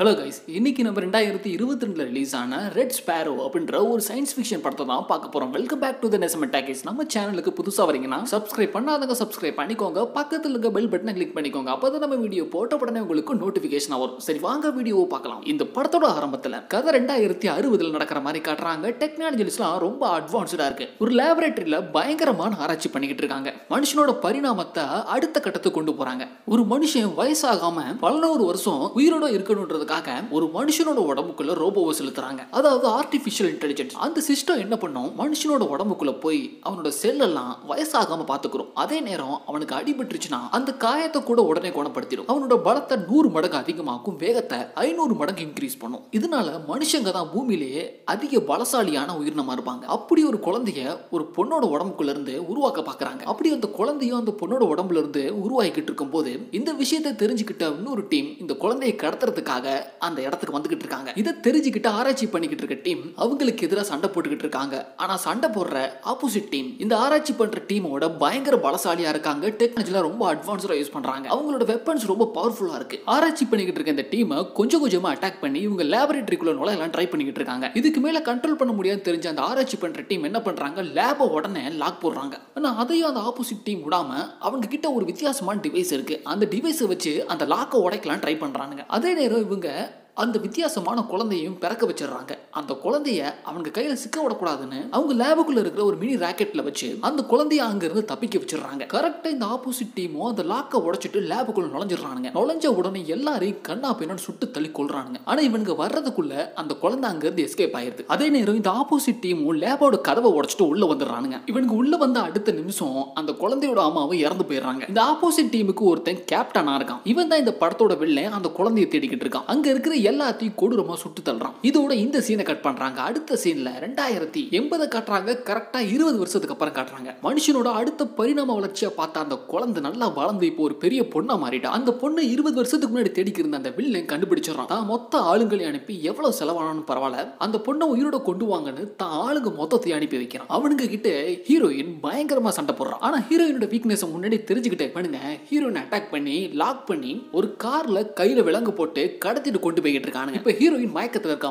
hello guys இன்னைக்கு நம்ம ரெண்டாயிரத்தி இருபத்தி ரெண்டில் ரிலீஸ் ஆன ரெட் ஸ்பேரோ அப்படின்ற ஒரு சயின்ஸ் ஃபிக்ஷன் படத்தை தான் பார்க்க போகிறோம் வெல்கம் பேக் டு த நெசமெண்ட் டேக்கேஜ் நம்ம சேனலுக்கு புதுசாக வரீங்கன்னா சப்ஸ்கிரைப் பண்ணாதவங்க சப்ஸ்கிரைப் பண்ணிக்கோங்க பக்கத்தில் இருக்க பெல் பட்டனை கிளிக் பண்ணிக்கோங்க அப்போ தான் நம்ம வீடியோ போட்ட உடனே உங்களுக்கு நோட்டிஃபிகேஷன் வரும் சரி வாங்க வீடியோவை பார்க்கலாம் இந்த படத்தோட ஆரம்பத்தில் கதை ரெண்டாயிரத்தி அறுபதில் நடக்கிற மாதிரி காட்டுறாங்க டெக்னாலஜிஸ்லாம் ரொம்ப அட்வான்ஸ்டாக இருக்கு ஒரு லேபரேட்டரியில் பயங்கரமான ஆராய்ச்சி பண்ணிக்கிட்டு இருக்காங்க மனுஷனோட பரிணாமத்தை அடுத்த கட்டத்துக்கு கொண்டு போகிறாங்க ஒரு மனுஷன் வயசாகாமல் பல வருஷம் உயிரோட இருக்கணுன்றது பண்ணுறதுக்காக ஒரு மனுஷனோட உடம்புக்குள்ள ரோபோவை செலுத்துறாங்க அதாவது ஆர்டிஃபிஷியல் இன்டெலிஜென்ஸ் அந்த சிஸ்டம் என்ன பண்ணும் மனுஷனோட உடம்புக்குள்ள போய் அவனோட செல்லெல்லாம் வயசாகாம பார்த்துக்கிறோம் அதே நேரம் அவனுக்கு அடிபட்டுருச்சுன்னா அந்த காயத்தை கூட உடனே குணப்படுத்திடும் அவனோட பலத்தை நூறு மடங்கு அதிகமாக்கும் வேகத்தை ஐநூறு மடங்கு இன்க்ரீஸ் பண்ணும் இதனால மனுஷங்க தான் பூமியிலேயே அதிக பலசாலியான உயிரினமா இருப்பாங்க அப்படி ஒரு குழந்தைய ஒரு பொண்ணோட உடம்புக்குள்ள இருந்து உருவாக்க பாக்குறாங்க அப்படி அந்த குழந்தையும் அந்த பொண்ணோட உடம்புல இருந்து உருவாக்கிட்டு இருக்கும் போது இந்த விஷயத்தை தெரிஞ்சுக்கிட்ட இன்னொரு டீம் இந்த குழந்தையை கடத்துறதுக்காக அந்த இடத்துக்கு வந்துகிட்டு இருக்காங்க இதை தெரிஞ்சுக்கிட்டு ஆராய்ச்சி பண்ணிக்கிட்டு இருக்க டீம் அவங்களுக்கு எதிராக சண்டை போட்டுக்கிட்டு இருக்காங்க ஆனா சண்டை போடுற ஆப்போசிட் டீம் இந்த ஆராய்ச்சி பண்ற டீமோட பயங்கர பலசாலியா இருக்காங்க டெக்னாலஜிலாம் ரொம்ப அட்வான்ஸ்டா யூஸ் பண்றாங்க அவங்களோட வெப்பன்ஸ் ரொம்ப பவர்ஃபுல்லா இருக்கு ஆராய்ச்சி பண்ணிக்கிட்டு இருக்க இந்த டீமை கொஞ்சம் கொஞ்சமா அட்டாக் பண்ணி இவங்க லேபரேட்டரிக்குள்ள எல்லாம் ட்ரை பண்ணிக்கிட்டு இருக்காங்க இதுக்கு மேல கண்ட்ரோல் பண்ண முடியாது தெரிஞ்ச அந்த ஆராய்ச்சி பண்ற டீம் என்ன பண்றாங்க லேப உடனே லாக் போடுறாங்க ஆனா அதையும் அந்த ஆப்போசிட் டீம் விடாம அவங்க கிட்ட ஒரு வித்தியாசமான டிவைஸ் இருக்கு அந்த டிவைஸை வச்சு அந்த லாக்கை உடைக்கலாம் ட்ரை பண்றாங்க அதே நேரம் இவங்க அவங்க அந்த வித்தியாசமான குழந்தையும் பிறக்க வச்சிடுறாங்க அந்த குழந்தைய அவங்க கையில சிக்க விடக்கூடாதுன்னு அவங்க லேபுக்குள்ள இருக்கிற ஒரு மினி ராக்கெட்ல வச்சு அந்த குழந்தைய அங்கிருந்து தப்பிக்க வச்சிடுறாங்க கரெக்டா இந்த ஆப்போசிட் டீமும் அந்த லாக்கை உடைச்சிட்டு லேபுக்குள்ள நுழைஞ்சிடுறாங்க நுழைஞ்ச உடனே எல்லாரையும் கண்ணா பின்னு சுட்டு தள்ளி கொள்றாங்க ஆனா இவனுங்க வர்றதுக்குள்ள அந்த குழந்தை அங்கிருந்து எஸ்கேப் ஆயிருது அதே நேரம் இந்த ஆப்போசிட் டீமும் லேபோட கதவை உடைச்சிட்டு உள்ள வந்துடுறானுங்க இவனுக்கு உள்ள வந்த அடுத்த நிமிஷம் அந்த குழந்தையோட அம்மாவும் இறந்து போயிடுறாங்க இந்த ஆப்போசிட் டீமுக்கு ஒருத்தன் கேப்டனா இருக்கான் இவன் தான் இந்த படத்தோட வெள்ளை அந்த குழந்தைய தேடிக்கிட்டு இருக்கான் அங்க இருக்கிற எல்லாத்தையும் கொடூரமாக சுட்டு தள்ளுறான் இதோட இந்த சீனை கட் பண்ணுறாங்க அடுத்த சீனில் ரெண்டாயிரத்தி எண்பதை காட்டுறாங்க கரெக்டாக இருபது வருஷத்துக்கு அப்புறம் காட்டுறாங்க மனுஷனோட அடுத்த பரிணாம வளர்ச்சியை பார்த்த அந்த குழந்தை நல்லா வளர்ந்து இப்போ ஒரு பெரிய பொண்ணாக மாறிட்டா அந்த பொண்ணு இருபது வருஷத்துக்கு முன்னாடி தேடிக்கி இருந்த அந்த வில்லன் கண்டுபிடிச்சிடறான் தான் மொத்த ஆளுங்களை அனுப்பி எவ்வளோ செலவானு பரவாயில்ல அந்த பொண்ணை உயிரோட கொண்டு வாங்கன்னு தான் ஆளுங்க மொத்தத்தை அனுப்பி வைக்கிறான் அவனுங்க கிட்ட ஹீரோயின் பயங்கரமாக சண்டை போடுறான் ஆனால் ஹீரோயினோட வீக்னஸ் முன்னாடி தெரிஞ்சுக்கிட்டே பண்ணுங்க ஹீரோயின் அட்டாக் பண்ணி லாக் பண்ணி ஒரு காரில் கையில் விலங்கு போட்டு கடத்திட்டு கொண்டு போய் இப்போ ஹீரோயின் மயக்கத்தில் இருக்கா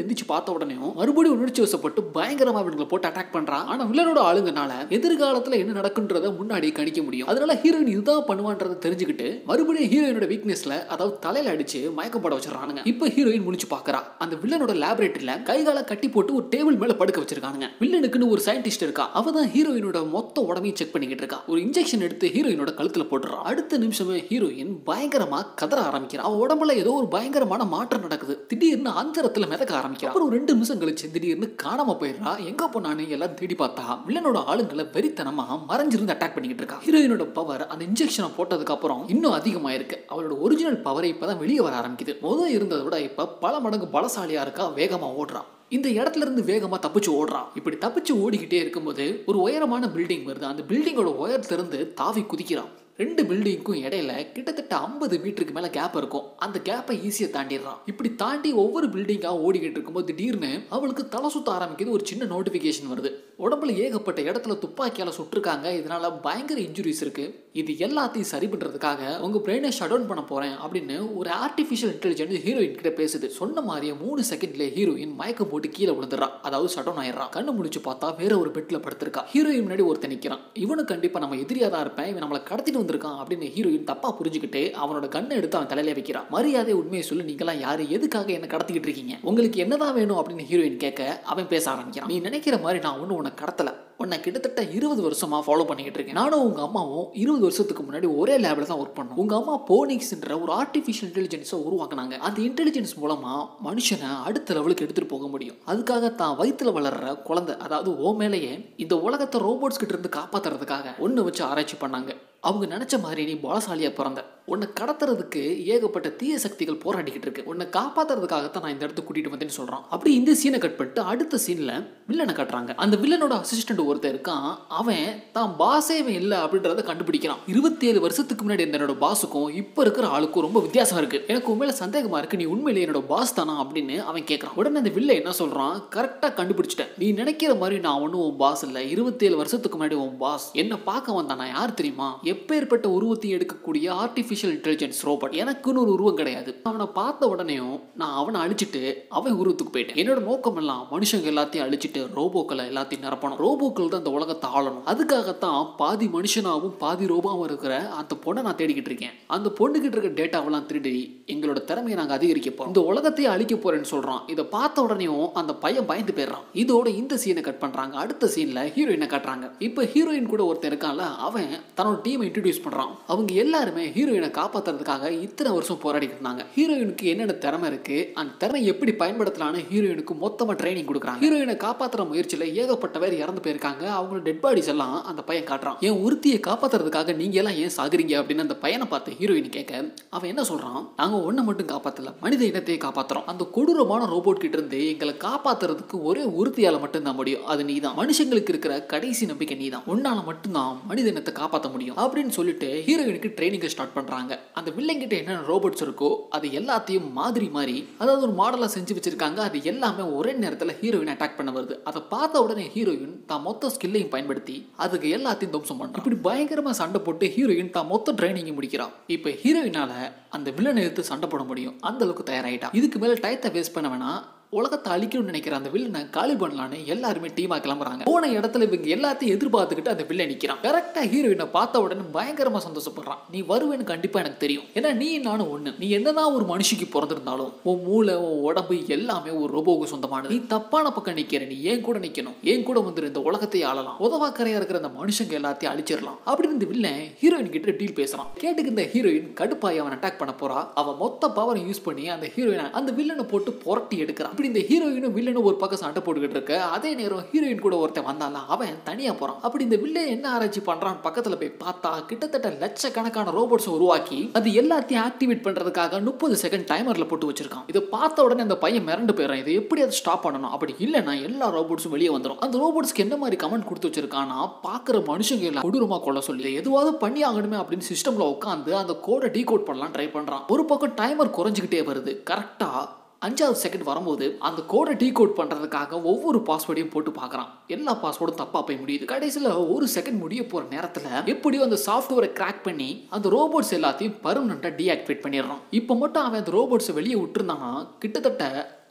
எந்திரிச்சு பார்த்த மறுபடியும் உணர்ச்சி வசப்பட்டு போட்டு அட்டாக் பண்ணுறான் வில்லனோட ஆளுங்கனால என்ன நடக்குன்றதை கணிக்க முடியும் அதனால ஹீரோயின் இதுதான் பண்ணுவான்றதை தெரிஞ்சுக்கிட்டு மறுபடியும் ஹீரோயினோட வீக்னஸ்ல அதாவது தலையில அடிச்சு மயக்கப்பட போட இப்போ ஹீரோயின் முடிச்சு பாக்குறா அந்த வில்லனோட லேபரேட்டரியில கைகால கட்டி போட்டு ஒரு டேபிள் மேல படுக்க வச்சிருக்கானுங்க வில்லனுக்குன்னு ஒரு சயின்டிஸ்ட் இருக்கா அவதான் ஹீரோயினோட மொத்த உடம்பையும் செக் பண்ணிக்கிட்டு இருக்கா ஒரு இன்ஜெக்ஷன் எடுத்து ஹீரோயினோட கழுத்துல போட்டுறா அடுத்த நிமிஷமே ஹீரோயின் பயங்கரமா கதற ஆரம்பிக்கிறான் அவ உடம்புல ஏதோ ஒரு பயங்கரமான விதமான மாற்றம் நடக்குது திடீர்னு அந்தரத்தில் மிதக்க ஆரம்பிக்கிறான் அப்புறம் ரெண்டு நிமிஷம் கழிச்சு திடீர்னு காணாம போயிடுறா எங்க போனானு எல்லாம் தேடி பார்த்தா வில்லனோட ஆளுங்களை வெறித்தனமா மறைஞ்சிருந்து அட்டாக் பண்ணிக்கிட்டு இருக்கா ஹீரோயினோட பவர் அந்த இன்ஜெக்ஷனை போட்டதுக்கு அப்புறம் இன்னும் அதிகமாயிருக்கு அவளோட ஒரிஜினல் பவரை இப்பதான் வெளியே வர ஆரம்பிக்குது முதல் இருந்ததை விட இப்ப பல மடங்கு பலசாலியா இருக்கா வேகமா ஓடுறான் இந்த இடத்துல இருந்து வேகமாக தப்பிச்சு ஓடுறான் இப்படி தப்பிச்சு ஓடிக்கிட்டே இருக்கும்போது ஒரு உயரமான பில்டிங் வருது அந்த பில்டிங்கோட இருந்து தாவி குதிக்கிறான் ரெண்டு பில்டிங்க்கும் இடையில கிட்டத்தட்ட ஐம்பது மீட்டருக்கு மேலே கேப் இருக்கும் அந்த கேப்பை ஈஸியாக தாண்டிடுறான் இப்படி தாண்டி ஒவ்வொரு பில்டிங்காக ஓடிக்கிட்டு இருக்கும்போது திடீர்னு அவளுக்கு தலை சுத்த ஆரம்பிக்கிறது ஒரு சின்ன நோட்டிஃபிகேஷன் வருது உடம்புல ஏகப்பட்ட இடத்துல துப்பாக்கியால் சுட்டிருக்காங்க இதனால் பயங்கர இன்ஜுரிஸ் இருக்குது இது எல்லாத்தையும் சரி பண்ணுறதுக்காக உங்கள் பிரெயினை ஷட் டவுன் பண்ண போகிறேன் அப்படின்னு ஒரு ஆர்டிஃபிஷியல் இன்டெலிஜென்ஸ் ஹீரோயின் கிட்ட பேசுது சொன்ன மாதிரியே மூணு செகண்ட்லேயே ஹீரோயின் மயக்கம் போட்டு கீழே விழுந்துடுறான் அதாவது ஷட் டவுன் ஆயிடுறான் கண்ணு முடிச்சு பார்த்தா வேற ஒரு பெட்டில் படுத்திருக்கா ஹீரோயின் முன்னாடி ஒருத்தர் நிற்கிறான் இவனு கண்டிப்பாக நம்ம எதிரியாக தான் இருப்பேன் இவன் நம்மளை கடத்திட்டு வந்திருக்கான் அப்படின்னு ஹீரோயின் தப்பாக புரிஞ்சுக்கிட்டு அவனோட கண்ணை எடுத்து அவன் தலையில வைக்கிறான் மரியாதை உண்மையை சொல்லி நீங்களாம் யார் எதுக்காக என்ன கடத்திக்கிட்டு இருக்கீங்க உங்களுக்கு என்னதான் வேணும் அப்படின்னு ஹீரோயின் கேட்க அவன் பேச ஆரம்பிக்கிறான் நீ நினைக்கிற மாதிரி நான் ஒன்று உன்னை கடத்தலை உன்னை கிட்டத்தட்ட இருபது வருஷமாக ஃபாலோ பண்ணிக்கிட்டு இருக்கேன் நானும் உங்கள் அம்மாவும் இருபது வருஷத்துக்கு முன்னாடி ஒரே லேபில் தான் ஒர்க் பண்ணோம் உங்கள் அம்மா போனிக்ஸ்ன்ற ஒரு ஆர்டிஃபிஷியல் இன்டெலிஜென்ஸை உருவாக்குனாங்க அந்த இன்டெலிஜென்ஸ் மூலமாக மனுஷனை அடுத்த லெவலுக்கு எடுத்துகிட்டு போக முடியும் அதுக்காக தான் வயிற்றில் வளர்கிற குழந்தை அதாவது ஓ மேலேயே இந்த உலகத்தை ரோபோட்ஸ் கிட்ட இருந்து காப்பாற்றுறதுக்காக ஒன்று வச்சு ஆராய்ச்சி பண்ணாங்க அவங்க நினச்ச மாதிரி நீ பலசாலியாக பிறந்த உன்னை கடத்துறதுக்கு ஏகப்பட்ட தீய சக்திகள் போராடிக்கிட்டு இருக்கு உன்னை காப்பாற்றுறதுக்காகத்தான் நான் இந்த இடத்துக்கு கூட்டிகிட்டு வந்தேன்னு சொல்கிறான் அப்படி இந்த சீனை கட் பண்ணிட்டு அடுத்த சீனில் வில்லனை கட்டுறாங்க அந்த வில்லனோட அசிஸ்டண்ட் ஒருத்தர் இருக்கான் அவன் தான் பாஸே இல்லை அப்படின்றத கண்டுபிடிக்கிறான் இருபத்தேழு வருஷத்துக்கு முன்னாடி என்னோட பாஸுக்கும் இப்போ இருக்கிற ஆளுக்கும் ரொம்ப வித்தியாசம் இருக்குது எனக்கு உண்மையில சந்தேகமாக இருக்குது நீ உண்மையில் என்னோட பாஸ் தானா அப்படின்னு அவன் கேட்குறான் உடனே அந்த வில்ல என்ன சொல்கிறான் கரெக்டாக கண்டுபிடிச்சிட்டேன் நீ நினைக்கிற மாதிரி நான் ஒன்றும் உன் பாஸ் இல்லை இருபத்தேழு வருஷத்துக்கு முன்னாடி உன் பாஸ் என்ன பார்க்க வந்தானா யார் தெரியுமா எப்பேற்பட்ட உருவத்தையும் எடுக்கக்கூடிய ஆர்டிஃபிஷியல் இன்டெலிஜென்ஸ் ரோபோட் எனக்குன்னு ஒரு உருவம் கிடையாது அவனை பார்த்த உடனேயும் நான் அவனை அழிச்சிட்டு அவன் உருவத்துக்கு போயிட்டேன் என்னோட நோக்கம் எல்லாம் மனுஷங்க எல்லாத்தையும் அழிச்சிட்டு ரோபோக்களை எல்லாத்தையும் நிரப்பணும் ரோபோக்கள் தான் இந்த உலகத்தை ஆளணும் அதுக்காகத்தான் பாதி மனுஷனாகவும் பாதி ரோபாவும் இருக்கிற அந்த பொண்ணை நான் தேடிக்கிட்டு இருக்கேன் அந்த பொண்ணுகிட்ட இருக்க டேட்டாவெல்லாம் திருடி எங்களோட திறமையை நாங்கள் அதிகரிக்க இந்த உலகத்தையே அழிக்க போறேன்னு சொல்கிறான் இதை பார்த்த உடனே அந்த பையன் பயந்து போயிடுறான் இதோட இந்த சீனை கட் பண்ணுறாங்க அடுத்த சீனில் ஹீரோயினை கட்டுறாங்க இப்போ ஹீரோயின் கூட ஒருத்தன் இருக்கான்ல அவன் தன்னோட டீமை இன்ட்ரடியூஸ் பண்ணுறான் அவங்க எல்லாருமே ஹீரோயினை காப்பாற்றுறதுக்காக இத்தனை வருஷம் போராடிட்டு இருந்தாங்க ஹீரோயினுக்கு என்னென்ன திறமை இருக்கு அந்த திறமை எப்படி பயன்படுத்தலான்னு ஹீரோயினுக்கு மொத்தமாக ட்ரைனிங் கொடுக்குறாங்க ஹீரோயினை காப்பாற்றுற முயற்சியில் ஏகப்பட்ட பேர் இறந்து போயிருக்காங்க அவங்களோட டெட் பாடிஸ் எல்லாம் அந்த பையன் காட்டுறான் என் உறுத்தியை காப்பாற்றுறதுக்காக நீங்க எல்லாம் ஏன் சாகுறீங்க அப்படின்னு அந்த பையனை பார்த்து ஹீரோயின் கேட்க அவன் என்ன சொல்கிறான் நாங்கள் ஒன்றை மட்டும் காப்பாற்றல மனித இனத்தையே காப்பாற்றுறோம் அந்த கொடூரமான ரோபோட் கிட்ட இருந்து எங்களை காப்பாற்றுறதுக்கு ஒரே உறுதியால் மட்டும்தான் முடியும் அது நீ தான் மனுஷங்களுக்கு இருக்கிற கடைசி நம்பிக்கை நீ தான் உன்னால் மட்டும்தான் மனித இனத்தை காப்பாற்ற முடியும் அப்படின்னு சொல்லிட்டு ஹீரோயினுக்கு ட்ரைனிங்கை ஸ்டார்ட் பண்ணுறாங்க அந்த வில்லங்கிட்ட என்னென்ன ரோபோட்ஸ் இருக்கோ அது எல்லாத்தையும் மாதிரி மாதிரி அதாவது ஒரு மாடலாக செஞ்சு வச்சுருக்காங்க அது எல்லாமே ஒரே நேரத்தில் ஹீரோயின் அட்டாக் பண்ண வருது அதை பார்த்த உடனே ஹீரோயின் தான் மொத்த ஸ்கில்லையும் பயன்படுத்தி அதுக்கு எல்லாத்தையும் தம்சம் பண்ணுறான் இப்படி பயங்கரமாக சண்டை போட்டு ஹீரோயின் தான் மொத்த ட்ரைனிங்கை முடிக்கிறான் இப்போ ஹீரோயினால் அந்த வில்லனை எடுத்து சண்டை போட முடியும் அந்தளவுக்கு தயாராகிட்டான் இதுக்கு மேலே டயத்தை வேஸ்ட் பண்ண வேணாம் உலகத்தை அழிக்கணும்னு நினைக்கிற அந்த வில்லனை காலி பண்ணலான்னு எல்லாருமே டீமாக கிளம்புறாங்க போன இடத்துல இவங்க எல்லாத்தையும் எதிர்பார்த்துக்கிட்டு அந்த வில்ல நிற்கிறான் கரெக்டாக ஹீரோயினை பார்த்த உடனே பயங்கரமாக சந்தோஷப்படுறான் நீ வருவேன்னு கண்டிப்பாக எனக்கு தெரியும் ஏன்னா நீ நானும் ஒன்று நீ என்னதான் ஒரு மனுஷிக்கு பிறந்திருந்தாலும் உன் மூளை உன் உடம்பு எல்லாமே ஒரு ரோபோவுக்கு சொந்தமானது நீ தப்பான பக்கம் நிற்கிற நீ ஏன் கூட நிற்கணும் ஏன் கூட வந்து இந்த உலகத்தை ஆளலாம் உதவாக்கரையா இருக்கிற அந்த மனுஷங்க எல்லாத்தையும் அழிச்சிடலாம் அப்படின்னு இந்த வில்லன் ஹீரோயின் கிட்ட டீல் பேசுறான் கேட்டுக்கு இந்த ஹீரோயின் கடுப்பாய் அவன் அட்டாக் பண்ண போறா அவன் மொத்த பவரை யூஸ் பண்ணி அந்த ஹீரோயினை அந்த வில்லனை போட்டு புரட்டி எடுக்கிறான் இப்படி இந்த ஹீரோயினும் வில்லனும் ஒரு பக்கம் சண்டை போட்டுக்கிட்டு இருக்க அதே நேரம் ஹீரோயின் கூட ஒருத்தன் வந்தாலும் அவன் தனியாக போகிறான் அப்படி இந்த வில்லை என்ன ஆராய்ச்சி பண்ணுறான் பக்கத்தில் போய் பார்த்தா கிட்டத்தட்ட லட்சக்கணக்கான ரோபோட்ஸை உருவாக்கி அது எல்லாத்தையும் ஆக்டிவேட் பண்ணுறதுக்காக முப்பது செகண்ட் டைமரில் போட்டு வச்சிருக்கான் இதை பார்த்த உடனே அந்த பையன் மிரண்டு போயிடறான் இதை எப்படி அதை ஸ்டாப் பண்ணணும் அப்படி இல்லைன்னா எல்லா ரோபோட்ஸும் வெளியே வந்துடும் அந்த ரோபோட்ஸ்க்கு என்ன மாதிரி கமெண்ட் கொடுத்து வச்சிருக்கான்னா பார்க்குற மனுஷங்க எல்லாம் கொடூரமாக கொள்ள சொல்லி எதுவாவது பண்ணி ஆகணுமே அப்படின்னு சிஸ்டமில் உட்காந்து அந்த கோடை டீ கோட் பண்ணலாம் ட்ரை பண்ணுறான் ஒரு பக்கம் டைமர் குறைஞ்சிக்கிட்டே வருது கரெக்டாக அஞ்சாவது செகண்ட் வரும்போது அந்த கோடை டீ கோட் பண்ணுறதுக்காக ஒவ்வொரு பாஸ்வேர்டையும் போட்டு பார்க்குறான் எல்லா பாஸ்வேர்டும் தப்பாக போய் முடியுது கடைசியில் ஒரு செகண்ட் முடிய போகிற நேரத்தில் எப்படியோ அந்த சாஃப்ட்வேரை கிராக் பண்ணி அந்த ரோபோட்ஸ் எல்லாத்தையும் பர்மனண்ட்டாக டீஆக்டிவேட் பண்ணிடுறான் இப்போ மட்டும் அவன் அந்த ரோபோட்ஸை வெளியே விட்டுருந்தான்னா கிட்டத்தட்ட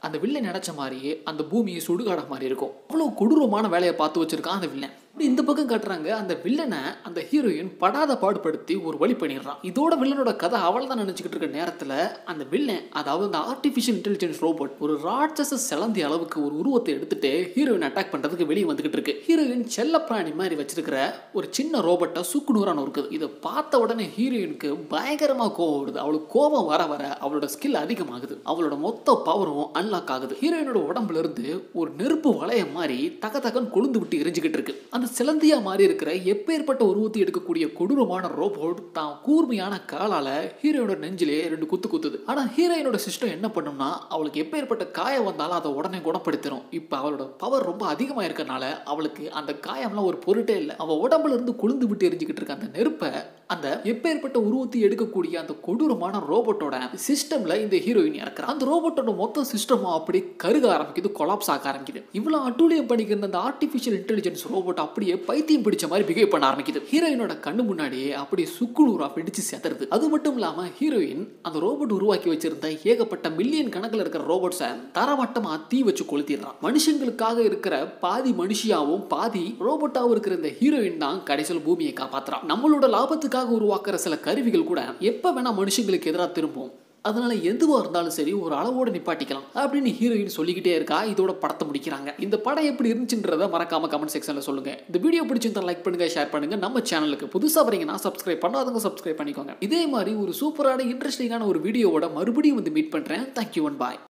அந்த வில்லை நினச்ச மாதிரியே அந்த பூமியை சுடுகாட மாதிரி இருக்கும் அவ்வளோ கொடூரமான வேலையை பார்த்து வச்சுருக்கான் அந்த வில்லன் இப்படி இந்த பக்கம் காட்டுறாங்க அந்த வில்லனை அந்த ஹீரோயின் படாத பாடுபடுத்தி ஒரு வழி பண்ணிடுறான் இதோட வில்லனோட கதை அவள் தான் நினச்சிக்கிட்டு இருக்க நேரத்தில் அந்த வில்லன் அதாவது அந்த ஆர்டிஃபிஷியல் இன்டெலிஜென்ஸ் ரோபோட் ஒரு ராட்சச செலந்தி அளவுக்கு ஒரு உருவத்தை எடுத்துட்டு ஹீரோயின் அட்டாக் பண்ணுறதுக்கு வெளியே வந்துகிட்டு இருக்கு ஹீரோயின் செல்ல பிராணி மாதிரி வச்சிருக்கிற ஒரு சின்ன ரோபோட்டை சுக்குநூறான இருக்குது இதை பார்த்த உடனே ஹீரோயினுக்கு பயங்கரமாக கோவம் வருது அவளுக்கு கோபம் வர வர அவளோட ஸ்கில் அதிகமாகுது அவளோட மொத்த பவரும் அன்லாக் ஆகுது ஹீரோயினோட உடம்புல இருந்து ஒரு நெருப்பு வளையம் மாதிரி தக தகன் கொழுந்து விட்டு எரிஞ்சுக்கிட்டு இருக்கு அந்த தான் சிலந்தியாக மாறி இருக்கிற எப்பேற்பட்ட உருவத்தை எடுக்கக்கூடிய கொடூரமான ரோபோட் தான் கூர்மையான காலால் ஹீரோயினோட நெஞ்சிலே ரெண்டு குத்து குத்துது ஆனால் ஹீரோயினோட சிஸ்டம் என்ன பண்ணும்னா அவளுக்கு எப்பேற்பட்ட காயம் வந்தாலும் அதை உடனே குணப்படுத்திடும் இப்போ அவளோட பவர் ரொம்ப அதிகமாக இருக்கிறனால அவளுக்கு அந்த காயம்லாம் ஒரு பொருட்டே இல்லை அவள் உடம்புல இருந்து கொழுந்து விட்டு எரிஞ்சுக்கிட்டு இருக்க அந்த நெருப்பை அந்த எப்பேற்பட்ட உருவத்தை எடுக்கக்கூடிய அந்த கொடூரமான ரோபோட்டோட சிஸ்டம்ல இந்த ஹீரோயின் இறக்குற அந்த ரோபோட்டோட மொத்த சிஸ்டமும் அப்படி கருக ஆரம்பிக்குது கொலாப்ஸ் ஆக ஆரம்பிக்குது இவ்வளோ அட்டூழியம் பண்ணிக்கிற அந்த ஆர்டிஃபிஷியல் இன்டெலிஜென்ஸ் ரோபோட் அப்படியே பைத்தியம் பிடிச்ச மாதிரி பிஹேவ் பண்ண ஆரம்பிக்குது ஹீரோயினோட கண்ணு முன்னாடியே அப்படியே சுக்குநூறா பிடிச்சு செதறுது அது மட்டும் இல்லாம ஹீரோயின் அந்த ரோபோட் உருவாக்கி வச்சிருந்த ஏகப்பட்ட மில்லியன் கணக்கில் இருக்கிற ரோபோட்ஸை தரமட்டமா தீ வச்சு கொளுத்திடுறான் மனுஷங்களுக்காக இருக்கிற பாதி மனுஷியாவும் பாதி ரோபோட்டாவும் இருக்கிற இந்த ஹீரோயின் தான் கடைசியில் பூமியை காப்பாத்துறான் நம்மளோட லாபத்துக்கு அதுக்காக உருவாக்குற சில கருவிகள் கூட எப்போ வேணால் மனுஷங்களுக்கு எதிராக திரும்பும் அதனால எதுவாக இருந்தாலும் சரி ஒரு அளவோடு நிப்பாட்டிக்கலாம் அப்படின்னு ஹீரோயின் சொல்லிக்கிட்டே இருக்கா இதோட படத்தை முடிக்கிறாங்க இந்த படம் எப்படி இருந்துச்சுன்றதை மறக்காம கமெண்ட் செக்ஷனில் சொல்லுங்க இந்த வீடியோ பிடிச்சிருந்தா லைக் பண்ணுங்க ஷேர் பண்ணுங்க நம்ம சேனலுக்கு புதுசாக வரீங்கன்னா சப்ஸ்கிரைப் பண்ணாதவங்க சப்ஸ்கிரைப் பண்ணிக்கோங்க இதே மாதிரி ஒரு சூப்பரான இன்ட்ரெஸ்டிங்கான ஒரு வீடியோவோட மறுபடியும் வந்து மீட் பண்ணுறேன் தேங்க்யூ ஒன் பாய்